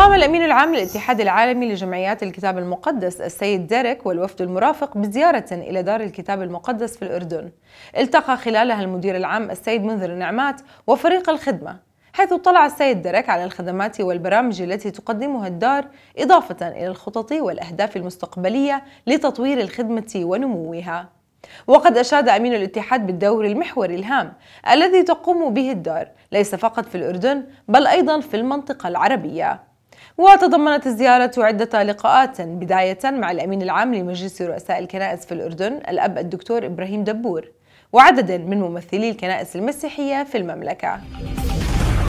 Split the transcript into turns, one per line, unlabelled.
قام الأمين العام للاتحاد العالمي لجمعيات الكتاب المقدس السيد ديريك والوفد المرافق بزيارة إلى دار الكتاب المقدس في الأردن التقى خلالها المدير العام السيد منذر النعمات وفريق الخدمة حيث اطلع السيد ديريك على الخدمات والبرامج التي تقدمها الدار إضافة إلى الخطط والأهداف المستقبلية لتطوير الخدمة ونموها وقد أشاد أمين الاتحاد بالدور المحوري الهام الذي تقوم به الدار ليس فقط في الأردن بل أيضا في المنطقة العربية وتضمنت الزيارة عدة لقاءات بداية مع الأمين العام لمجلس رؤساء الكنائس في الأردن الأب الدكتور إبراهيم دبور وعدد من ممثلي الكنائس المسيحية في المملكة